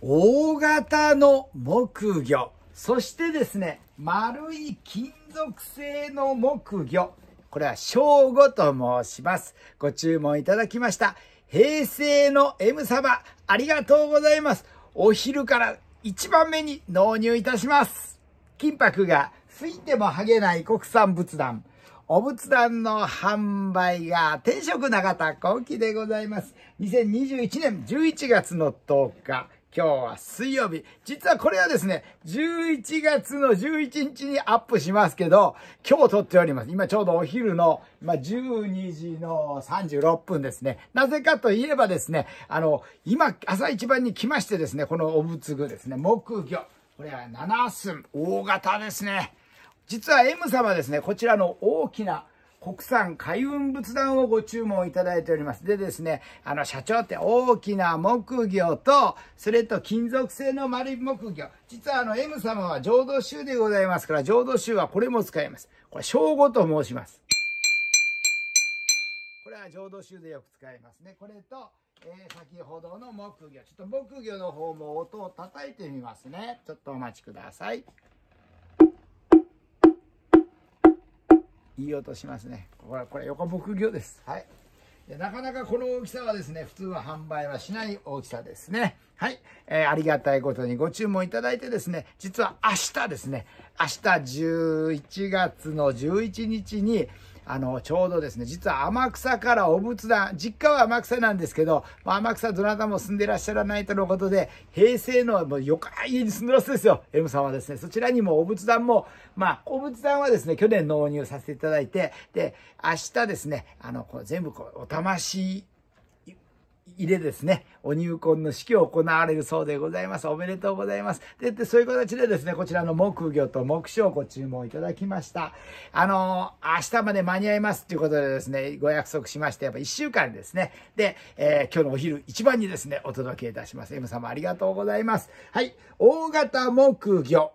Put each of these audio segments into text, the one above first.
大型の木魚、そしてですね、丸い金属製の木魚、これは正午と申します。ご注文いただきました。平成の M サバ、ありがとうございます。お昼から1番目に納入いたします。金箔が吹いても剥げない国産仏壇。お仏壇の販売が天職永田幸期でございます。2021年11月の10日。今日は水曜日。実はこれはですね、11月の11日にアップしますけど、今日撮っております。今ちょうどお昼の、まあ、12時の36分ですね。なぜかといえばですね、あの、今、朝一番に来ましてですね、このおつぐですね、木魚。これは7寸、大型ですね。実は M 様ですね、こちらの大きな、国産海運仏壇をご注文いただいております。でですね、あの、社長って大きな木魚と、それと金属製の丸い木魚。実はあの、M 様は浄土宗でございますから、浄土宗はこれも使えます。これ、正午と申します。これは浄土宗でよく使いますね。これと、えー、先ほどの木魚。ちょっと木魚の方も音を叩いてみますね。ちょっとお待ちください。い落としますねこれこれ横木魚ですはいなかなかこの大きさはですね、普通は販売はしない大きさですね。はい。えー、ありがたいことにご注文いただいてですね、実は明日ですね、明日11月の11日に、あの、ちょうどですね、実は天草からお仏壇、実家は天草なんですけど、まあ、天草どなたも住んでらっしゃらないとのことで、平成のもうよか家に住んでらっしゃですよ、M さんはですね。そちらにもお仏壇も、まあ、お仏壇はですね、去年納入させていただいて、で、明日ですね、あの、こう全部こう、お魂入れですね、お入魂の式を行われるそうでございます。おめでとうございます。で、でそういう形でですね、こちらの木魚と木書をご注文いただきました。あのー、明日まで間に合いますということでですね、ご約束しまして、やっぱ1週間ですね。で、えー、今日のお昼一番にですね、お届けいたします。M 様ありがとうございます。はい、大型木魚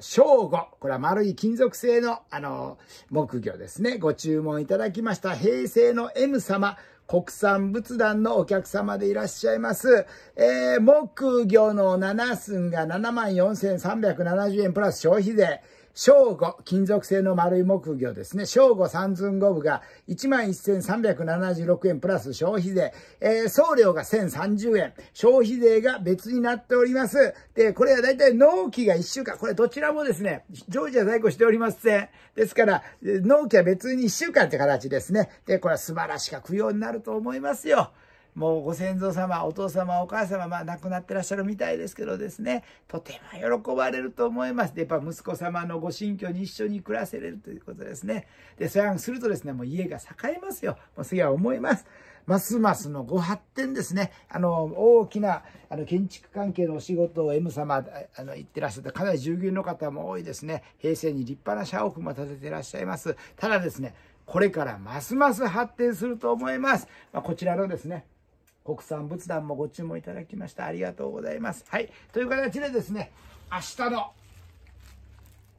正午。これは丸い金属製の、あのー、木魚ですね、ご注文いただきました。平成の M 様。国産仏壇のお客様でいらっしゃいます。えー、木魚の7寸が74,370円プラス消費税。正午、金属製の丸い木魚ですね。正午三寸五分が11,376円プラス消費税。えー、送料が1,030円。消費税が別になっております。で、これは大体納期が1週間。これどちらもですね、常時は在庫しておりません。ですから、納期は別に1週間って形ですね。で、これは素晴らしく供養になると思いますよ。もうご先祖様、お父様、お母様、まあ亡くなってらっしゃるみたいですけどですね、とても喜ばれると思います。で、やっぱ息子様のご新居に一緒に暮らせれるということですね。で、それするとですね、もう家が栄えますよ。もうそれは思います。ますますのご発展ですね。あの、大きな、あの、建築関係のお仕事を M 様、あの、行ってらっしゃって、かなり従業員の方も多いですね。平成に立派な社屋も建ててらっしゃいます。ただですね、これからますます発展すると思います。まあ、こちらのですね、国産仏壇もご注文いただきました。ありがとうございます。はい。という形でですね、明日の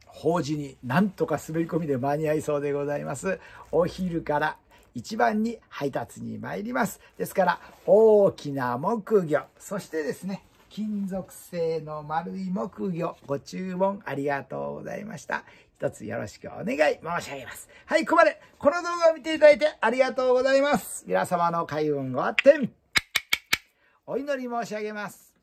法事になんとか滑り込みで間に合いそうでございます。お昼から一番に配達に参ります。ですから、大きな木魚、そしてですね、金属製の丸い木魚、ご注文ありがとうございました。一つよろしくお願い申し上げます。はい、ここまで、この動画を見ていただいてありがとうございます。皆様の開運ご発展。お祈り申し上げます